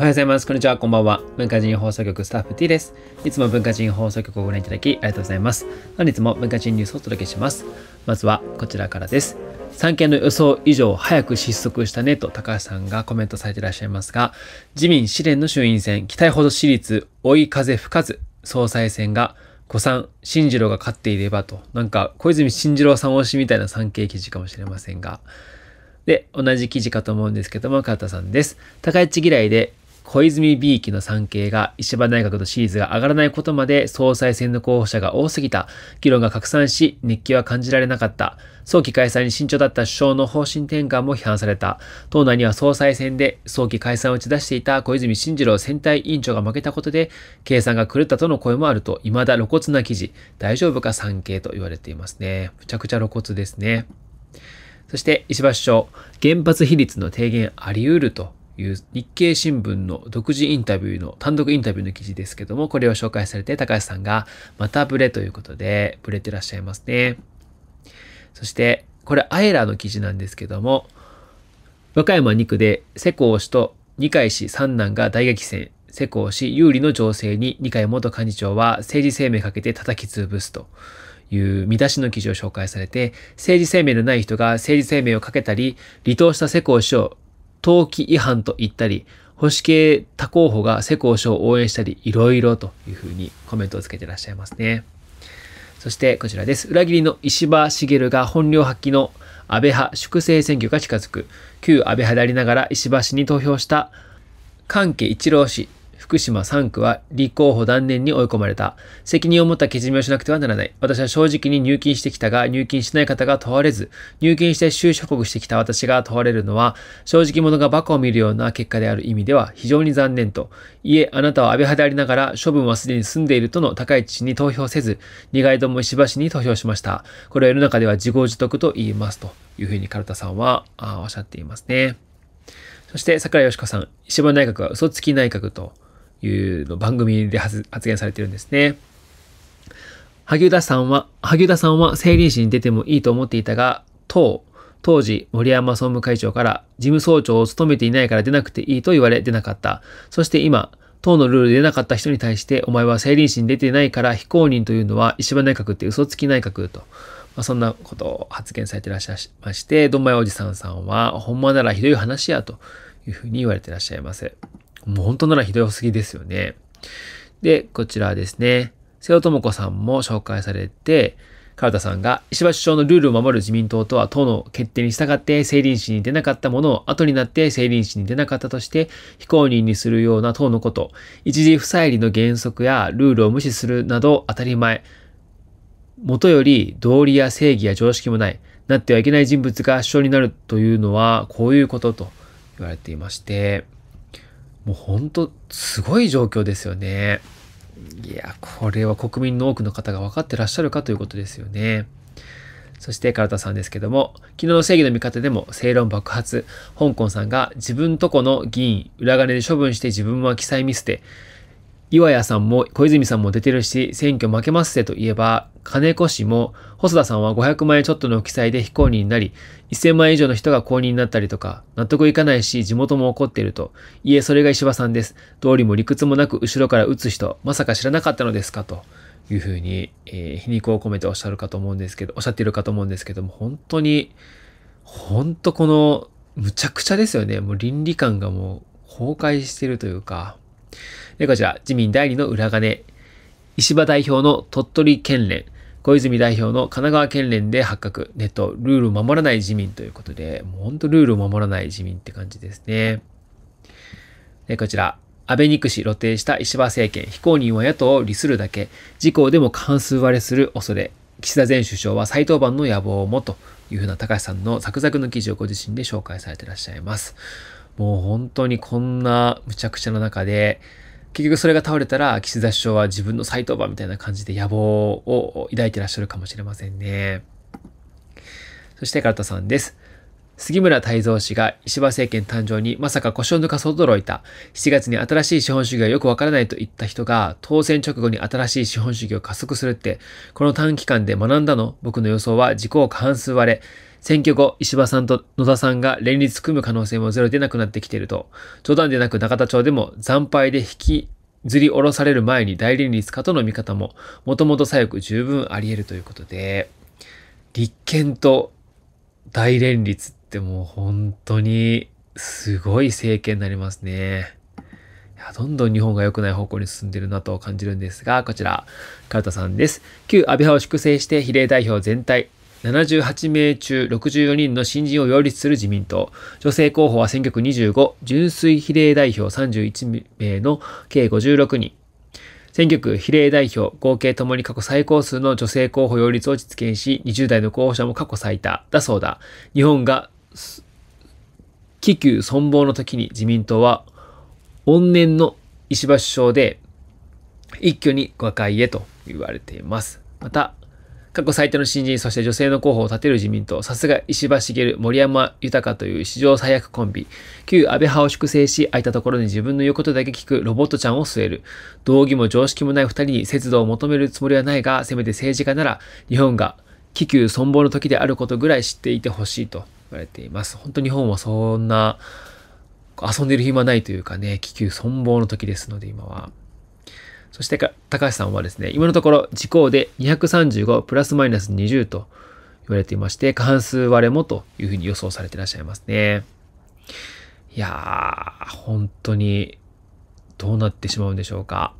おはようございます。こんにちは。こんばんは。文化人放送局スタッフ T です。いつも文化人放送局をご覧いただきありがとうございます。本日も文化人ニュースをお届けします。まずはこちらからです。3件の予想以上早く失速したねと高橋さんがコメントされていらっしゃいますが、自民試練の衆院選、期待ほど私立追い風吹かず、総裁選が古参、新次郎が勝っていればと、なんか小泉進次郎さん推しみたいな産経記事かもしれませんが、で、同じ記事かと思うんですけども、川田さんです。高市嫌いで小泉 B 期の産経が石破内閣のリーズが上がらないことまで総裁選の候補者が多すぎた。議論が拡散し、熱気は感じられなかった。早期解散に慎重だった首相の方針転換も批判された。党内には総裁選で早期解散を打ち出していた小泉慎次郎選対委員長が負けたことで、計算が狂ったとの声もあると、未だ露骨な記事、大丈夫か産経と言われていますね。むちゃくちゃ露骨ですね。そして石破首相、原発比率の低減あり得るという日経新聞の独自インタビューの単独インタビューの記事ですけども、これを紹介されて高橋さんがまたブレということで、ブレてらっしゃいますね。そして、これアエラの記事なんですけども、和歌山2区で世耕氏と二階氏三男が大激戦、世耕氏有利の情勢に二階元幹事長は政治生命かけて叩き潰すと。いう見出しの記事を紹介されて、政治生命のない人が政治生命をかけたり、離党した世耕氏を登記違反と言ったり、保守系他候補が世耕賞を応援したり、いろいろというふうにコメントをつけてらっしゃいますね。そしてこちらです。裏切りの石破茂が本領発揮の安倍派粛清選挙が近づく。旧安倍派でありながら石破氏に投票した関家一郎氏、福島3区は立候補断念に追い込まれた。責任を持ったけじめをしなくてはならない。私は正直に入金してきたが、入金しない方が問われず、入金して就職国してきた私が問われるのは、正直者が馬鹿を見るような結果である意味では非常に残念と。いえ、あなたは安倍派でありながら、処分はすでに済んでいるとの高い氏に投票せず、二階堂も石破氏に投票しました。これは世の中では自業自得と言いますというふうにカルタさんはあおっしゃっていますね。そして、桜井よしこさん、石破内閣は嘘つき内閣というの番組で発言されてるんですね。萩生田さんは、萩生田さんは政倫市に出てもいいと思っていたが、当、当時森山総務会長から事務総長を務めていないから出なくていいと言われ出なかった。そして今、党のルールで出なかった人に対して、お前は政林市に出てないから非公認というのは石破内閣って嘘つき内閣と。まあ、そんなことを発言されてらっしゃいまして、どんまいおじさんさんは、ほんまならひどい話やというふうに言われてらっしゃいます。もう本当ならひどすぎですよね。で、こちらですね。瀬尾智子さんも紹介されて、川田さんが、石破首相のルールを守る自民党とは党の決定に従って政林市に出なかったものを後になって政林市に出なかったとして非公認にするような党のこと、一時不再理の原則やルールを無視するなど当たり前、もとより道理や正義や常識もない、なってはいけない人物が首相になるというのはこういうことと言われていまして、もうほんとすごい状況ですよね。いや、これは国民の多くの方が分かってらっしゃるかということですよね。そして唐田さんですけども、昨日の正義の味方でも正論爆発、香港さんが自分とこの議員、裏金で処分して自分は記載ミスて。岩屋さんも小泉さんも出てるし、選挙負けますせと言えば、金子氏も、細田さんは500万円ちょっとの記載で非公認になり、1000万円以上の人が公認になったりとか、納得いかないし、地元も怒っていると。いえ、それが石破さんです。道理も理屈もなく、後ろから撃つ人、まさか知らなかったのですかと。いうふうに、えー、皮肉を込めておっしゃるかと思うんですけど、おっしゃっているかと思うんですけども、本当に、本当この、むちゃくちゃですよね。もう倫理観がもう崩壊してるというか、で、こちら、自民第2の裏金、石破代表の鳥取県連、小泉代表の神奈川県連で発覚、ネット、ルールを守らない自民ということで、もうほんとルールを守らない自民って感じですね。で、こちら、安倍憎し露呈した石破政権、非公認は野党を利するだけ、自公でも関数割れする恐れ、岸田前首相は再登板の野望もというふうな高橋さんのサクザクの記事をご自身で紹介されていらっしゃいます。もう本当にこんな無茶苦茶の中で、結局それが倒れたら岸田首相は自分の再登板みたいな感じで野望を抱いてらっしゃるかもしれませんね。そして唐田さんです。杉村太蔵氏が石破政権誕生にまさか腰を抜かそう驚いた。7月に新しい資本主義がよくわからないと言った人が、当選直後に新しい資本主義を加速するって、この短期間で学んだの僕の予想は自己を過半数割れ。選挙後、石破さんと野田さんが連立組む可能性もゼロでなくなってきていると。冗談でなく中田町でも惨敗で引きずり下ろされる前に大連立かとの見方も、もともと左翼十分あり得るということで、立憲と大連立ってってもう本当にすごい政権になりますね。どんどん日本が良くない方向に進んでるなと感じるんですが、こちら、カルタさんです。旧安倍派を粛清して比例代表全体、78名中64人の新人を擁立する自民党。女性候補は選挙区25、純粋比例代表31名の計56人。選挙区比例代表合計ともに過去最高数の女性候補擁立を実現し、20代の候補者も過去最多だそうだ。日本が気球存亡の時に自民党は、怨念の石破首相で、一挙に和解へと言われています。また、過去最多の新人、そして女性の候補を立てる自民党、さすが石破茂、森山豊という史上最悪コンビ、旧安倍派を粛清し、空いたところに自分の言うことだけ聞くロボットちゃんを据える。道義も常識もない二人に節度を求めるつもりはないが、せめて政治家なら、日本が気球存亡の時であることぐらい知っていてほしいと言われています。本当日本はそんな遊んでる暇ないというかね、気球存亡の時ですので今は。そして高橋さんはですね、今のところ時効で235プラスマイナス20と言われていまして、過半数割れもというふうに予想されていらっしゃいますね。いやー、本当にどうなってしまうんでしょうか。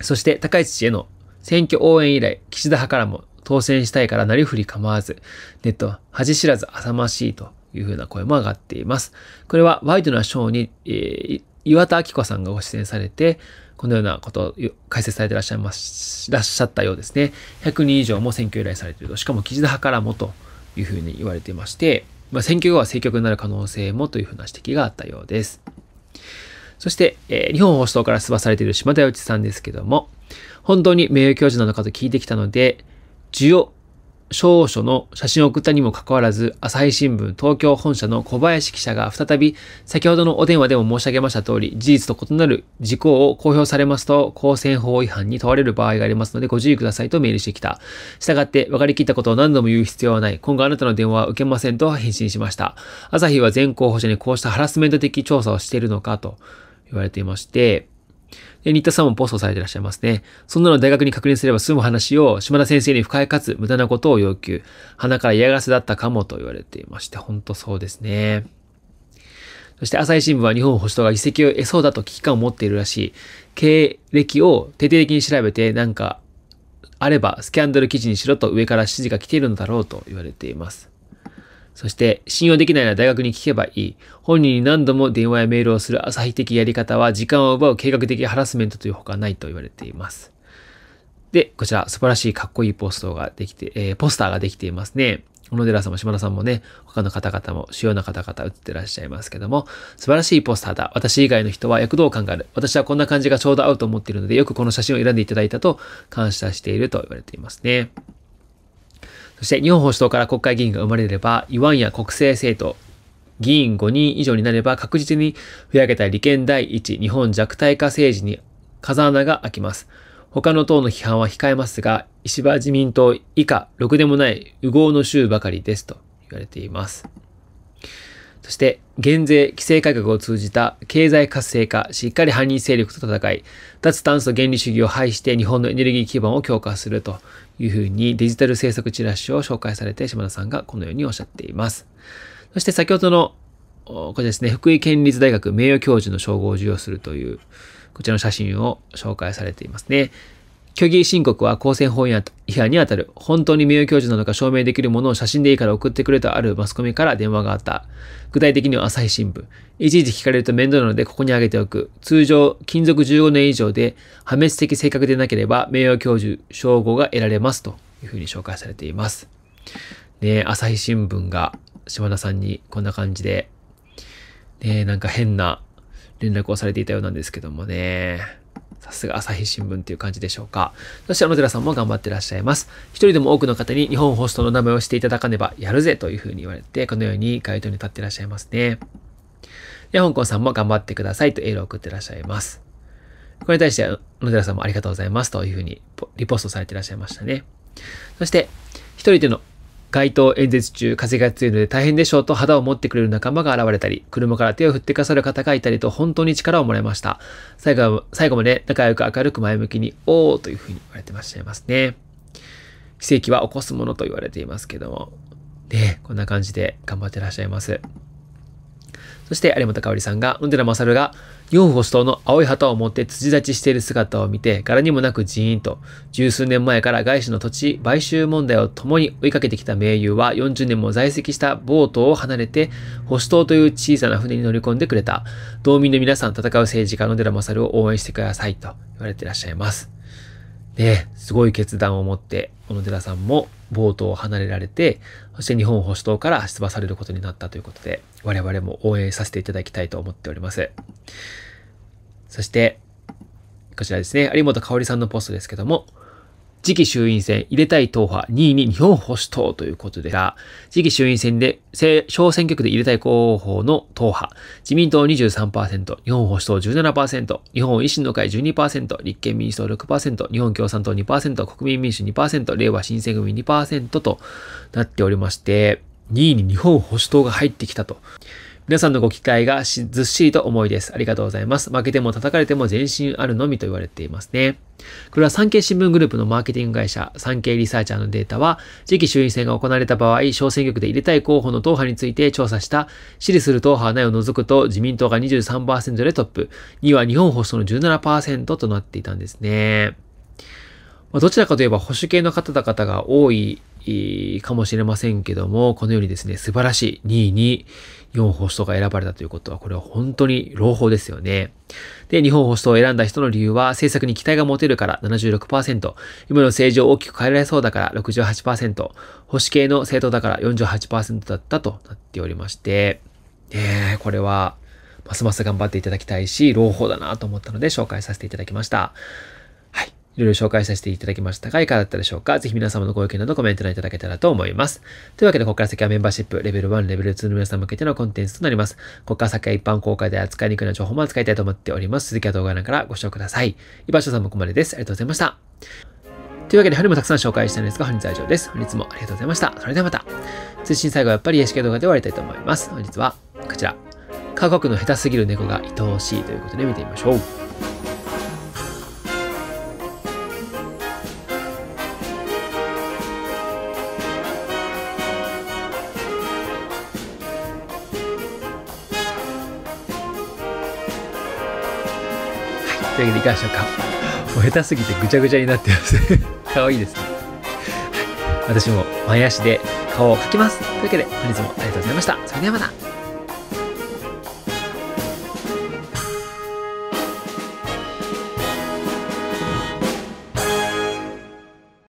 そして高市氏への選挙応援以来、岸田派からも当選したいからなりふり構わず、ネットは恥知らず浅ましいというふうな声も上がっています。これはワイドなショーに、えー、岩田明子さんがご出演されて、このようなことを解説されてらっしゃいます、らっしゃったようですね。100人以上も選挙依頼されていると。しかも記事派からもというふうに言われていまして、まあ、選挙後は政局になる可能性もというふうな指摘があったようです。そして、えー、日本保守党から出馬されている島田洋一さんですけども、本当に名誉教授なのかと聞いてきたので、需要少々の写真を送ったにもかかわらず、朝日新聞東京本社の小林記者が再び、先ほどのお電話でも申し上げました通り、事実と異なる事項を公表されますと、公選法違反に問われる場合がありますので、ご注意くださいとメールしてきた。したがって、分かりきったことを何度も言う必要はない。今後あなたの電話は受けませんと返信しました。朝日は全候補者にこうしたハラスメント的調査をしているのかと言われていまして、で、新田さんもポストされていらっしゃいますね。そんなの大学に確認すれば済む話を、島田先生に不快かつ無駄なことを要求。鼻から嫌がらせだったかもと言われていまして、ほんとそうですね。そして朝日新聞は日本保守党が遺跡を得そうだと危機感を持っているらしい。経歴を徹底的に調べて、なんか、あればスキャンダル記事にしろと上から指示が来ているのだろうと言われています。そして、信用できないなら大学に聞けばいい。本人に何度も電話やメールをする朝日的やり方は時間を奪う計画的ハラスメントというほかないと言われています。で、こちら、素晴らしいかっこいいポストができて、えー、ポスターができていますね。小野寺さんも島田さんもね、他の方々も主要な方々映ってらっしゃいますけども、素晴らしいポスターだ。私以外の人は躍動感がある。私はこんな感じがちょうど合うと思っているので、よくこの写真を選んでいただいたと感謝していると言われていますね。そして日本保守党から国会議員が生まれれば、いわんや国政政党、議員5人以上になれば確実にふやけた利権第一日本弱体化政治に風穴が開きます。他の党の批判は控えますが、石破自民党以下、ろくでもない、右合の州ばかりですと言われています。そして、減税、規制改革を通じた経済活性化、しっかり反日勢力と戦い、脱炭素原理主義を廃して日本のエネルギー基盤を強化するというふうにデジタル政策チラシを紹介されて島田さんがこのようにおっしゃっています。そして先ほどの、これですね、福井県立大学名誉教授の称号を授与するという、こちらの写真を紹介されていますね。虚偽申告は公選法違反にあたる。本当に名誉教授なのか証明できるものを写真でいいから送ってくれとあるマスコミから電話があった。具体的には朝日新聞。いちいち聞かれると面倒なのでここに挙げておく。通常、勤続15年以上で破滅的性格でなければ名誉教授、称号が得られます。というふうに紹介されています。ね朝日新聞が島田さんにこんな感じで、ねなんか変な連絡をされていたようなんですけどもね。さすが朝日新聞っていう感じでしょうか。そして小野寺さんも頑張ってらっしゃいます。一人でも多くの方に日本ホストの名前をしていただかねばやるぜというふうに言われて、このように街頭に立ってらっしゃいますね。で、香港さんも頑張ってくださいとエールを送ってらっしゃいます。これに対して小野寺さんもありがとうございますというふうにリポストされてらっしゃいましたね。そして、一人での街頭演説中、風が強いので大変でしょうと肌を持ってくれる仲間が現れたり、車から手を振ってかさる方がいたりと本当に力をもらいました。最後最後まで仲良く明るく前向きに、おーというふうに言われてらっしゃいますね。奇跡は起こすものと言われていますけども。ね、こんな感じで頑張ってらっしゃいます。そして有本香里さんが、マ寺勝が、四保守党の青い旗を持って辻立ちしている姿を見て、柄にもなくジーンと、十数年前から外資の土地買収問題を共に追いかけてきた盟友は、40年も在籍したボートを離れて、保守党という小さな船に乗り込んでくれた。道民の皆さん戦う政治家の寺勝を応援してくださいと言われていらっしゃいます。ねすごい決断を持って、小野寺さんも冒頭を離れられて、そして日本保守党から出馬されることになったということで、我々も応援させていただきたいと思っております。そして、こちらですね、有本香里さんのポストですけども、次期衆院選、入れたい党派2位に日本保守党ということでが、次期衆院選で、小選挙区で入れたい候補の党派、自民党23%、日本保守党17%、日本維新の会12%、立憲民主党6%、日本共産党2%、国民民主2%、令和新選組2%となっておりまして、2位に日本保守党が入ってきたと。皆さんのご期待がずっしりと重いです。ありがとうございます。負けても叩かれても前進あるのみと言われていますね。これは産経新聞グループのマーケティング会社、産経リサーチャーのデータは、次期衆院選が行われた場合、小選挙区で入れたい候補の党派について調査した、支持する党派内を除くと自民党が23%でトップ、2は日本保守党の17%となっていたんですね。まどちらかといえば保守系の方々が多いかもしれませんけども、このようにですね、素晴らしい2位に、4保守党が選ばれたということは、これは本当に朗報ですよね。で、日本保守党を選んだ人の理由は、政策に期待が持てるから76%、今の政治を大きく変えられそうだから68%、保守系の政党だから48%だったとなっておりまして、ねえ、これは、ますます頑張っていただきたいし、朗報だなと思ったので紹介させていただきました。いろいろ紹介させていただきましたが、いかがだったでしょうかぜひ皆様のご意見などコメント欄いただけたらと思います。というわけで、ここから先はメンバーシップ、レベル1、レベル2の皆さん向けてのコンテンツとなります。ここから先は一般公開で扱いにくいな情報も扱いたいと思っております。続きは動画欄からご視聴ください。居場所さんもここまでです。ありがとうございました。というわけで、本日もたくさん紹介したんですが、本日は以上です。本日もありがとうございました。それではまた。通信最後はやっぱり ACK 動画で終わりたいと思います。本日はこちら。科学の下手すぎる猫が愛おしいということで見てみましょう。といいかがでしょうかもう下手すぎてぐちゃぐちゃになってます可愛 いですね私も前足で顔を描きますというわけで本日もありがとうございましたそれではまた